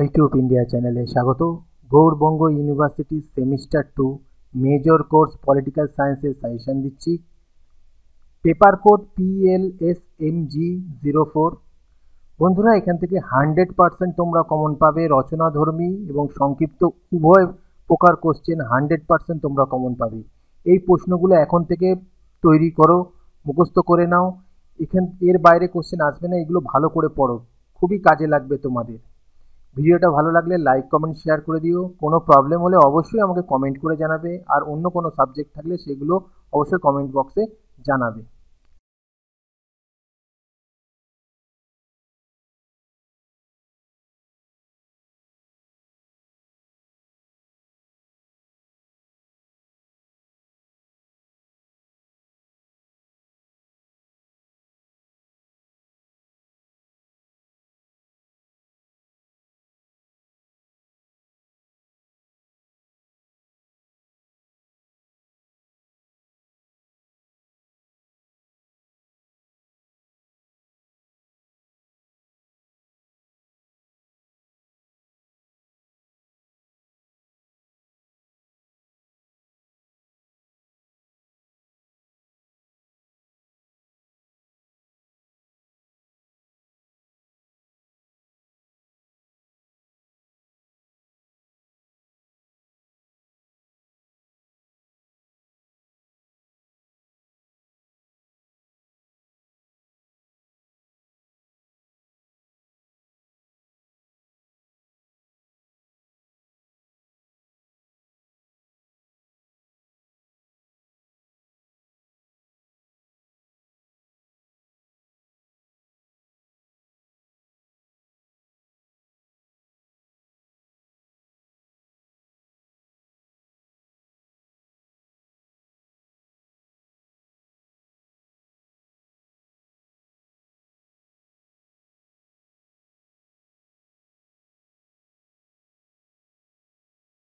আইটিউব India চ্যানেলে স্বাগত Gour Banga university semester two major course political সায়েন্সের সাজেশন দিচ্ছি paper code P L S M G zero four বন্ধুরা এখান থেকে হান্ড্রেড পার্সেন্ট তোমরা কমন পাবে রচনাধর্মী এবং সংক্ষিপ্ত উভয় প্রকার কোশ্চেন হান্ড্রেড পার্সেন্ট তোমরা কমন পাবে এই প্রশ্নগুলো এখন থেকে তৈরি করো মুখস্থ করে নাও এখান এর বাইরে কোশ্চেন আসবে না এগুলো ভালো করে পড়ো খুবই কাজে লাগবে তোমাদের ভিডিওটা ভালো লাগলে লাইক কমেন্ট শেয়ার করে দিও কোনো প্রবলেম হলে অবশ্যই আমাকে কমেন্ট করে জানাবে আর অন্য কোনো সাবজেক্ট থাকলে সেগুলো অবশ্যই কমেন্ট বক্সে জানাবে